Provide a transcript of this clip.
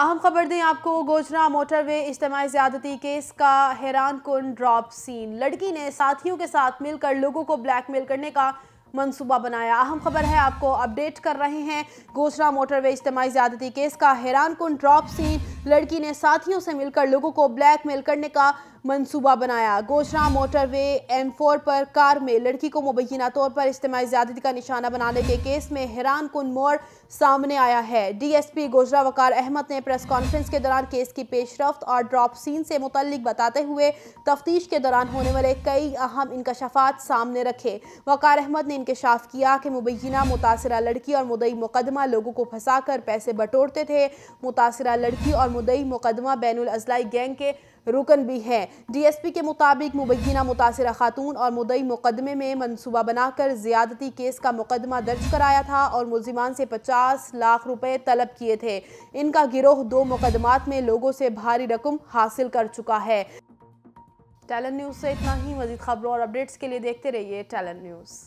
अहम खबर दें आपको गोजरा मोटरवे इज्तमी ज़्यादती केस का हैरान कन ड्रॉप सीन लड़की ने साथियों के साथ मिलकर लोगों को ब्लैकमेल करने का मंसूबा बनाया अहम खबर है आपको अपडेट कर रहे हैं गोजरा मोटरवे इज्तमी ज़्यादती केस का हैरान कन ड्रॉप सीन लड़की ने साथियों से मिलकर लोगों को ब्लैकमेल करने का मंसूबा बनाया गोजरा मोटरवे एम फोर पर कार में लड़की को मुबैना तौर पर इज्तमी ज्यादा का निशाना बनाने के केस में हैरान कन मोड़ सामने आया है डीएसपी गोजरा वकार अहमद ने प्रेस कॉन्फ्रेंस के दौरान केस की पेशरफ और ड्रॉप सीन से मुतलिक बताते हुए तफ्तीश के दौरान होने वाले कई अहम इंकशाफात सामने रखे वकार अहमद ने इंकशाफ किया कि मुबैना मुतासरा लड़की और मुदई मुकदमा लोगों को फंसा कर पैसे बटोरते थे मुतासरा लड़की और मुदई मुकदमा बैन अजलाई गैंग के रुकन भी हैं डीएसपी के मुताबिक मुबैना मुतासर खातून और मुदई मुकदमे में मनसूबा बनाकर ज्यादती केस का मुकदमा दर्ज कराया था और मुलजिमान से 50 लाख रुपए तलब किए थे इनका गिरोह दो मुकदमात में लोगों से भारी रकम हासिल कर चुका है टैलेंट न्यूज़ से इतना ही मजीद खबरों और अपडेट्स के लिए देखते रहिए टैलेंट न्यूज़